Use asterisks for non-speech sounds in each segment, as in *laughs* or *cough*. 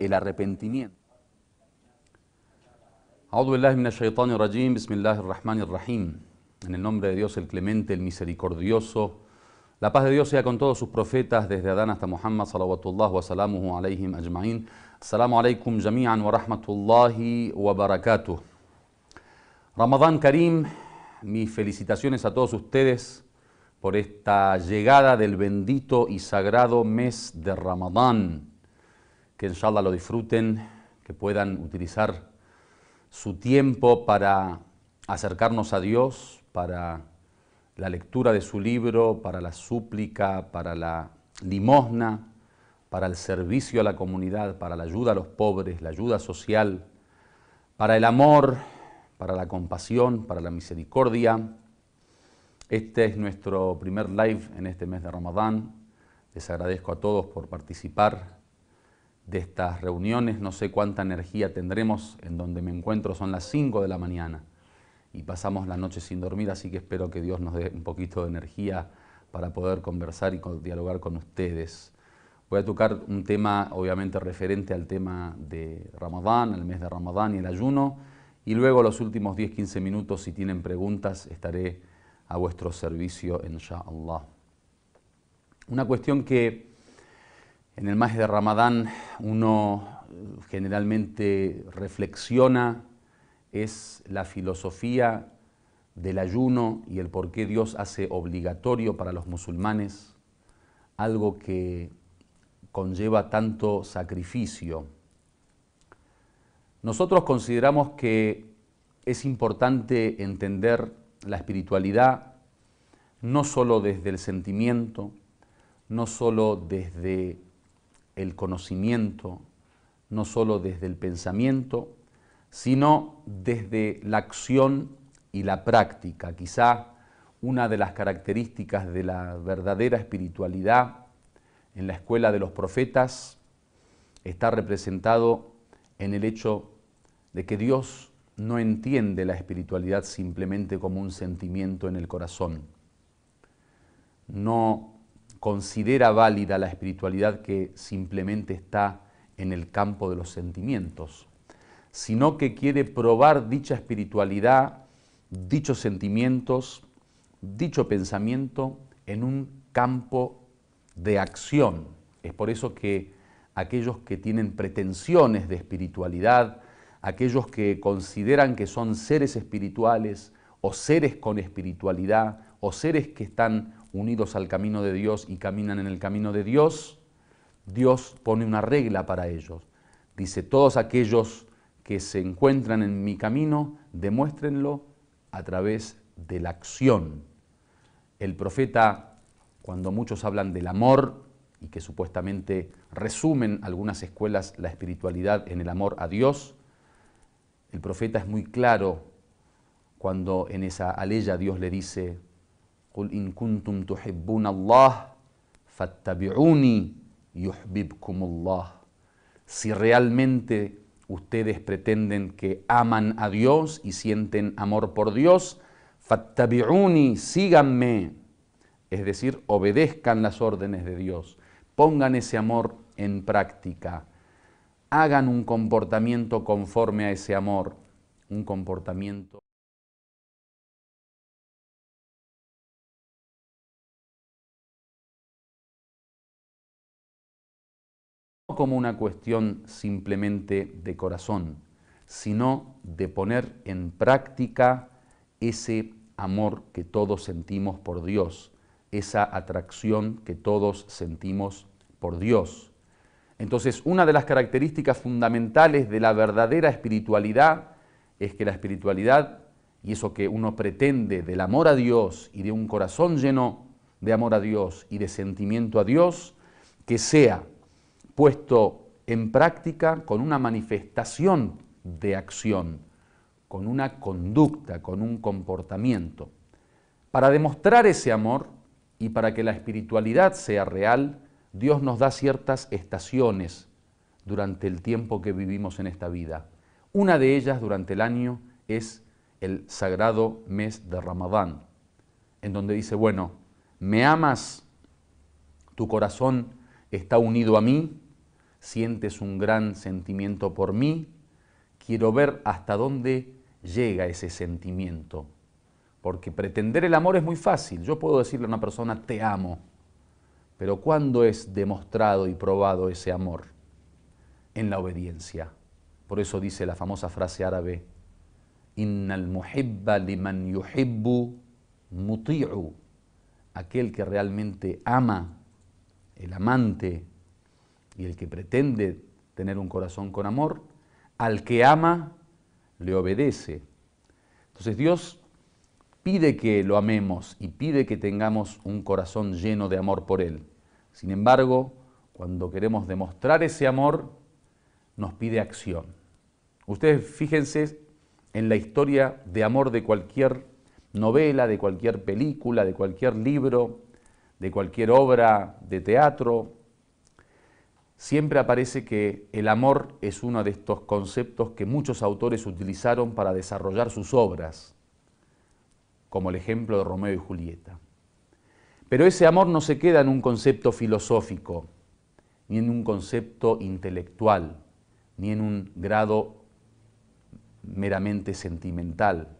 el arrepentimiento. En el nombre de Dios el clemente, el misericordioso. La paz de Dios sea con todos sus profetas, desde Adán hasta Muhammad, salawatullah wa salamu alayhim ajma'in. Salamu alaykum jami'an wa rahmatullahi wa barakatuh. Ramadán Karim, mis felicitaciones a todos ustedes por esta llegada del bendito y sagrado mes de Ramadán que inshallah lo disfruten, que puedan utilizar su tiempo para acercarnos a Dios, para la lectura de su libro, para la súplica, para la limosna, para el servicio a la comunidad, para la ayuda a los pobres, la ayuda social, para el amor, para la compasión, para la misericordia. Este es nuestro primer live en este mes de Ramadán. Les agradezco a todos por participar de estas reuniones, no sé cuánta energía tendremos, en donde me encuentro son las 5 de la mañana y pasamos la noche sin dormir, así que espero que Dios nos dé un poquito de energía para poder conversar y dialogar con ustedes. Voy a tocar un tema obviamente referente al tema de Ramadán, el mes de Ramadán y el ayuno, y luego los últimos 10-15 minutos, si tienen preguntas, estaré a vuestro servicio, inshallah. Una cuestión que en el mes de Ramadán uno eh, generalmente reflexiona, es la filosofía del ayuno y el por qué Dios hace obligatorio para los musulmanes algo que conlleva tanto sacrificio. Nosotros consideramos que es importante entender la espiritualidad no solo desde el sentimiento, no solo desde el conocimiento, no solo desde el pensamiento, sino desde la acción y la práctica. Quizá una de las características de la verdadera espiritualidad en la escuela de los profetas está representado en el hecho de que Dios no entiende la espiritualidad simplemente como un sentimiento en el corazón. No considera válida la espiritualidad que simplemente está en el campo de los sentimientos, sino que quiere probar dicha espiritualidad, dichos sentimientos, dicho pensamiento en un campo de acción. Es por eso que aquellos que tienen pretensiones de espiritualidad, aquellos que consideran que son seres espirituales o seres con espiritualidad o seres que están unidos al camino de Dios y caminan en el camino de Dios, Dios pone una regla para ellos. Dice, todos aquellos que se encuentran en mi camino, demuéstrenlo a través de la acción. El profeta, cuando muchos hablan del amor y que supuestamente resumen algunas escuelas la espiritualidad en el amor a Dios, el profeta es muy claro cuando en esa aleya Dios le dice, قل إن Si realmente ustedes pretenden que aman a Dios y sienten amor por Dios, fattabi'uni, síganme, es decir, obedezcan las órdenes de Dios, pongan ese amor en práctica, hagan un comportamiento conforme a ese amor, un comportamiento no como una cuestión simplemente de corazón, sino de poner en práctica ese amor que todos sentimos por Dios, esa atracción que todos sentimos por Dios. Entonces, una de las características fundamentales de la verdadera espiritualidad es que la espiritualidad, y eso que uno pretende del amor a Dios y de un corazón lleno de amor a Dios y de sentimiento a Dios, que sea puesto en práctica con una manifestación de acción, con una conducta, con un comportamiento. Para demostrar ese amor y para que la espiritualidad sea real, Dios nos da ciertas estaciones durante el tiempo que vivimos en esta vida. Una de ellas durante el año es el sagrado mes de Ramadán, en donde dice, bueno, ¿me amas? ¿Tu corazón está unido a mí? sientes un gran sentimiento por mí, quiero ver hasta dónde llega ese sentimiento. Porque pretender el amor es muy fácil. Yo puedo decirle a una persona, te amo. Pero ¿cuándo es demostrado y probado ese amor? En la obediencia. Por eso dice la famosa frase árabe, Innal muhibba liman yuhibbu Aquel que realmente ama, el amante, y el que pretende tener un corazón con amor, al que ama, le obedece. Entonces Dios pide que lo amemos y pide que tengamos un corazón lleno de amor por Él. Sin embargo, cuando queremos demostrar ese amor, nos pide acción. Ustedes fíjense en la historia de amor de cualquier novela, de cualquier película, de cualquier libro, de cualquier obra de teatro, siempre aparece que el amor es uno de estos conceptos que muchos autores utilizaron para desarrollar sus obras, como el ejemplo de Romeo y Julieta. Pero ese amor no se queda en un concepto filosófico, ni en un concepto intelectual, ni en un grado meramente sentimental,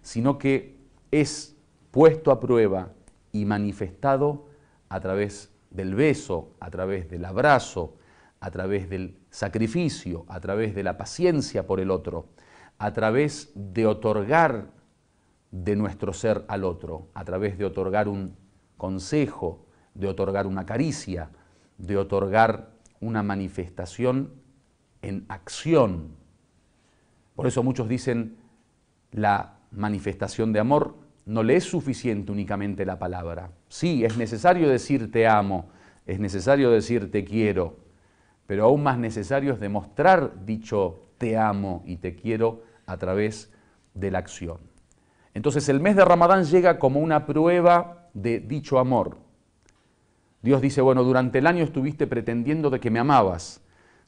sino que es puesto a prueba y manifestado a través de del beso, a través del abrazo, a través del sacrificio, a través de la paciencia por el otro, a través de otorgar de nuestro ser al otro, a través de otorgar un consejo, de otorgar una caricia, de otorgar una manifestación en acción. Por eso muchos dicen la manifestación de amor no le es suficiente únicamente la palabra. Sí, es necesario decir te amo, es necesario decir te quiero, pero aún más necesario es demostrar dicho te amo y te quiero a través de la acción. Entonces el mes de Ramadán llega como una prueba de dicho amor. Dios dice, bueno, durante el año estuviste pretendiendo de que me amabas,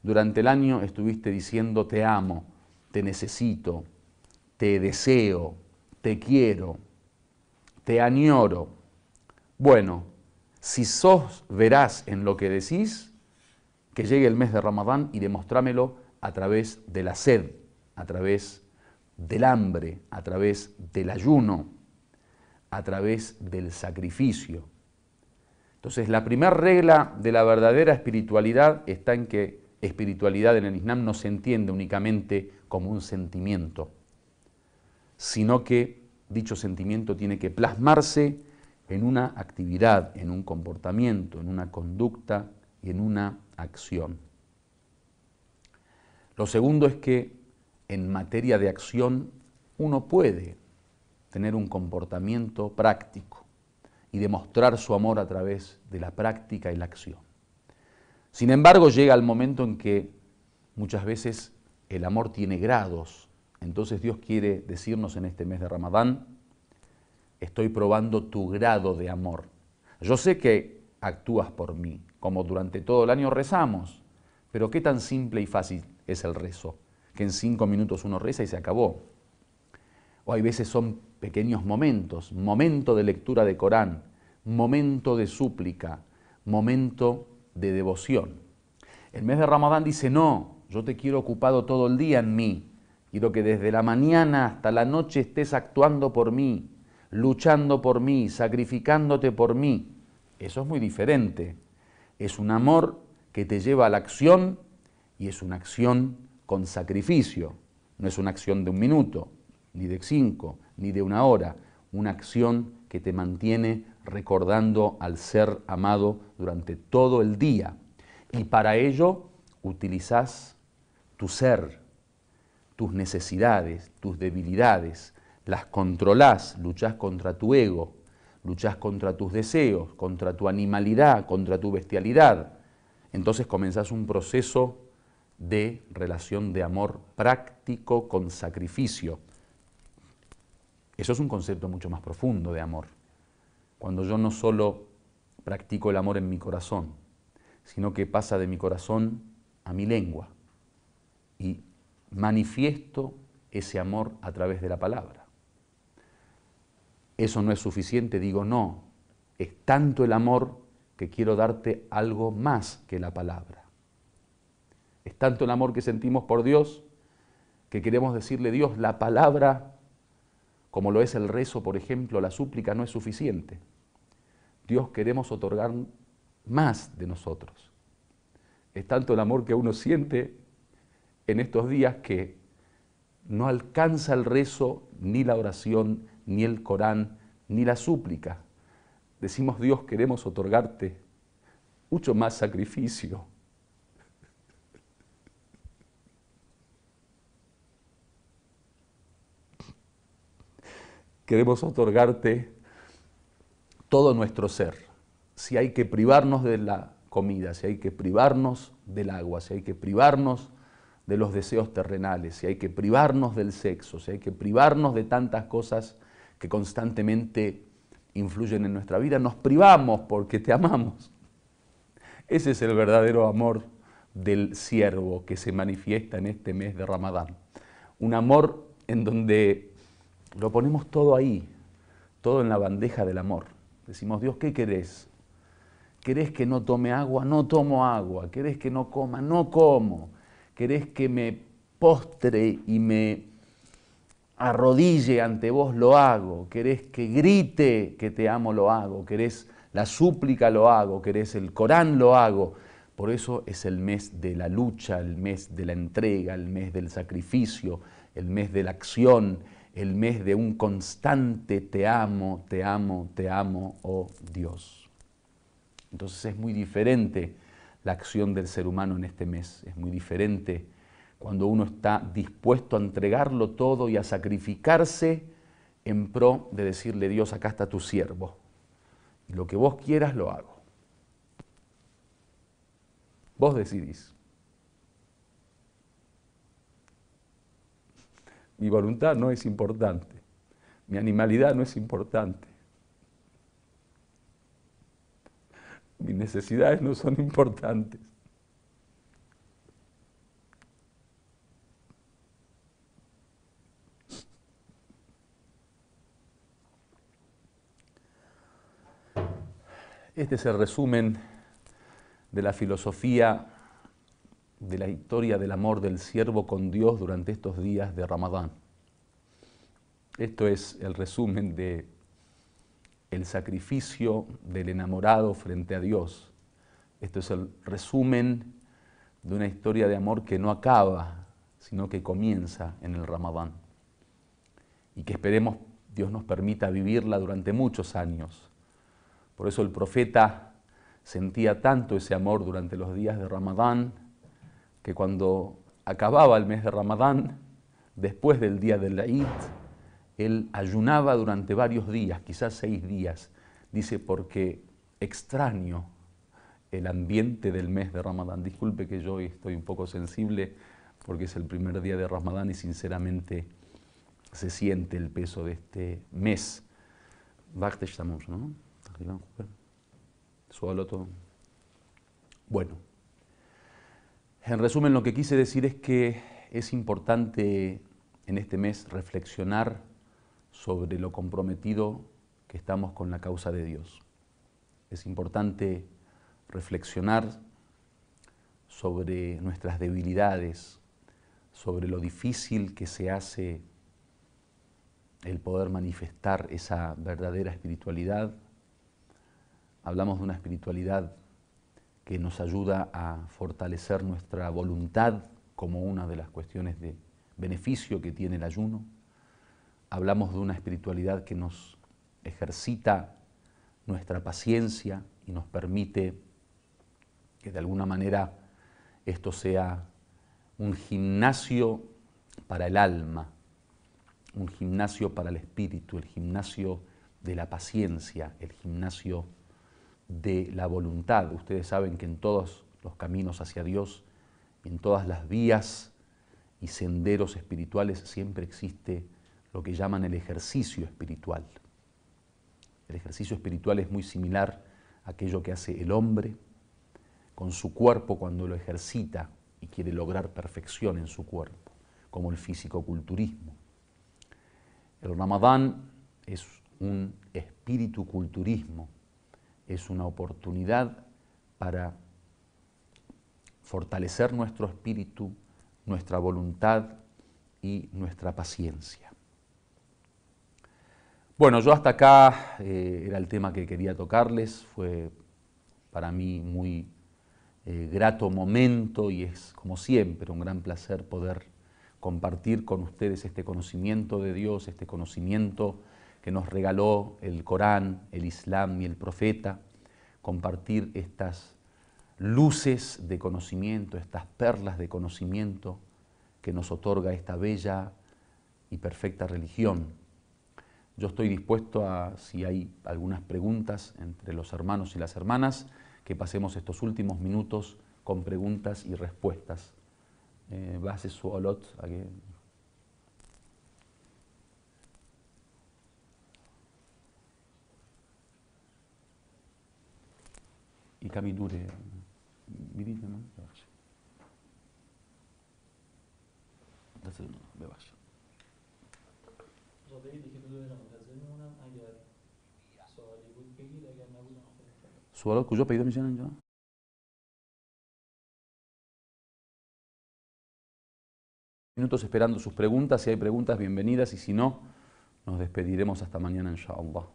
durante el año estuviste diciendo te amo, te necesito, te deseo, te quiero, te añoro. Bueno, si sos verás en lo que decís, que llegue el mes de Ramadán y demostrámelo a través de la sed, a través del hambre, a través del ayuno, a través del sacrificio. Entonces, la primera regla de la verdadera espiritualidad está en que espiritualidad en el Islam no se entiende únicamente como un sentimiento, sino que dicho sentimiento tiene que plasmarse en una actividad, en un comportamiento, en una conducta y en una acción. Lo segundo es que en materia de acción uno puede tener un comportamiento práctico y demostrar su amor a través de la práctica y la acción. Sin embargo, llega el momento en que muchas veces el amor tiene grados entonces Dios quiere decirnos en este mes de Ramadán, estoy probando tu grado de amor. Yo sé que actúas por mí, como durante todo el año rezamos, pero qué tan simple y fácil es el rezo, que en cinco minutos uno reza y se acabó. O hay veces son pequeños momentos, momento de lectura de Corán, momento de súplica, momento de devoción. El mes de Ramadán dice, no, yo te quiero ocupado todo el día en mí, y lo que desde la mañana hasta la noche estés actuando por mí, luchando por mí, sacrificándote por mí. Eso es muy diferente. Es un amor que te lleva a la acción y es una acción con sacrificio. No es una acción de un minuto, ni de cinco, ni de una hora. Una acción que te mantiene recordando al ser amado durante todo el día. Y para ello utilizas tu ser, tus necesidades, tus debilidades, las controlás, luchás contra tu ego, luchás contra tus deseos, contra tu animalidad, contra tu bestialidad. Entonces comenzás un proceso de relación de amor práctico con sacrificio. Eso es un concepto mucho más profundo de amor. Cuando yo no solo practico el amor en mi corazón, sino que pasa de mi corazón a mi lengua y manifiesto ese amor a través de la palabra. Eso no es suficiente, digo no, es tanto el amor que quiero darte algo más que la palabra. Es tanto el amor que sentimos por Dios que queremos decirle Dios la palabra, como lo es el rezo, por ejemplo, la súplica, no es suficiente. Dios queremos otorgar más de nosotros. Es tanto el amor que uno siente en estos días que no alcanza el rezo, ni la oración, ni el Corán, ni la súplica. Decimos, Dios, queremos otorgarte mucho más sacrificio. *laughs* Queremos otorgarte todo nuestro ser. Si hay que privarnos de la comida, si hay que privarnos del agua, si hay que privarnos de los deseos terrenales, si hay que privarnos del sexo, si hay que privarnos de tantas cosas que constantemente influyen en nuestra vida, nos privamos porque te amamos. Ese es el verdadero amor del siervo que se manifiesta en este mes de Ramadán. Un amor en donde lo ponemos todo ahí, todo en la bandeja del amor. Decimos, Dios, ¿qué querés? ¿Querés que no tome agua? No tomo agua. ¿Querés que no coma? No como querés que me postre y me arrodille ante vos, lo hago. Querés que grite que te amo, lo hago. Querés la súplica, lo hago. Querés el Corán, lo hago. Por eso es el mes de la lucha, el mes de la entrega, el mes del sacrificio, el mes de la acción, el mes de un constante te amo, te amo, te amo, oh Dios. Entonces es muy diferente la acción del ser humano en este mes. Es muy diferente cuando uno está dispuesto a entregarlo todo y a sacrificarse en pro de decirle, Dios, acá está tu siervo. Y lo que vos quieras lo hago. Vos decidís. Mi voluntad no es importante. Mi animalidad no es importante. Mis necesidades no son importantes. Este es el resumen de la filosofía de la historia del amor del siervo con Dios durante estos días de Ramadán. Esto es el resumen de el sacrificio del enamorado frente a Dios. Esto es el resumen de una historia de amor que no acaba, sino que comienza en el Ramadán. Y que esperemos Dios nos permita vivirla durante muchos años. Por eso el profeta sentía tanto ese amor durante los días de Ramadán, que cuando acababa el mes de Ramadán, después del día del Eid, él ayunaba durante varios días, quizás seis días, dice, porque extraño el ambiente del mes de Ramadán. Disculpe que yo hoy estoy un poco sensible porque es el primer día de Ramadán y sinceramente se siente el peso de este mes. ¿no? Bueno, en resumen lo que quise decir es que es importante en este mes reflexionar sobre lo comprometido que estamos con la causa de Dios. Es importante reflexionar sobre nuestras debilidades, sobre lo difícil que se hace el poder manifestar esa verdadera espiritualidad. Hablamos de una espiritualidad que nos ayuda a fortalecer nuestra voluntad como una de las cuestiones de beneficio que tiene el ayuno hablamos de una espiritualidad que nos ejercita nuestra paciencia y nos permite que de alguna manera esto sea un gimnasio para el alma, un gimnasio para el espíritu, el gimnasio de la paciencia, el gimnasio de la voluntad. Ustedes saben que en todos los caminos hacia Dios, en todas las vías y senderos espirituales siempre existe lo que llaman el ejercicio espiritual. El ejercicio espiritual es muy similar a aquello que hace el hombre con su cuerpo cuando lo ejercita y quiere lograr perfección en su cuerpo, como el físico-culturismo. El Ramadán es un espíritu-culturismo, es una oportunidad para fortalecer nuestro espíritu, nuestra voluntad y nuestra paciencia. Bueno, yo hasta acá eh, era el tema que quería tocarles, fue para mí muy eh, grato momento y es como siempre un gran placer poder compartir con ustedes este conocimiento de Dios, este conocimiento que nos regaló el Corán, el Islam y el Profeta, compartir estas luces de conocimiento, estas perlas de conocimiento que nos otorga esta bella y perfecta religión yo estoy dispuesto a, si hay algunas preguntas entre los hermanos y las hermanas, que pasemos estos últimos minutos con preguntas y respuestas. Eh, a base su olot a que y Camidure. ¿me minutos esperando sus preguntas. Si hay preguntas, bienvenidas. Y si no, nos despediremos hasta mañana, inshallah.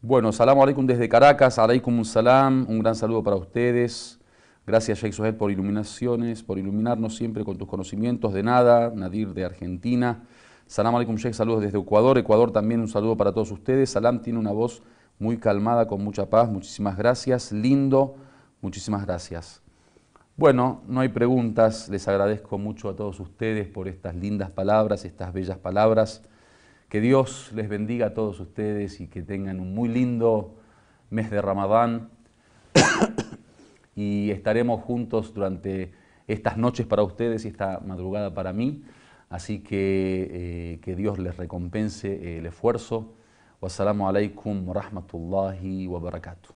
Bueno, salam alaikum desde Caracas, alaikum salam, un gran saludo para ustedes. Gracias, Jake Sohed, por iluminaciones, por iluminarnos siempre con tus conocimientos. De nada, Nadir de Argentina. Salam alaikum, Sheikh. Saludos desde Ecuador. Ecuador también un saludo para todos ustedes. Salam tiene una voz muy calmada, con mucha paz. Muchísimas gracias. Lindo. Muchísimas gracias. Bueno, no hay preguntas. Les agradezco mucho a todos ustedes por estas lindas palabras, estas bellas palabras. Que Dios les bendiga a todos ustedes y que tengan un muy lindo mes de Ramadán y estaremos juntos durante estas noches para ustedes y esta madrugada para mí. Así que eh, que Dios les recompense el esfuerzo. Wassalamu alaikum wa rahmatullahi wa barakatuh.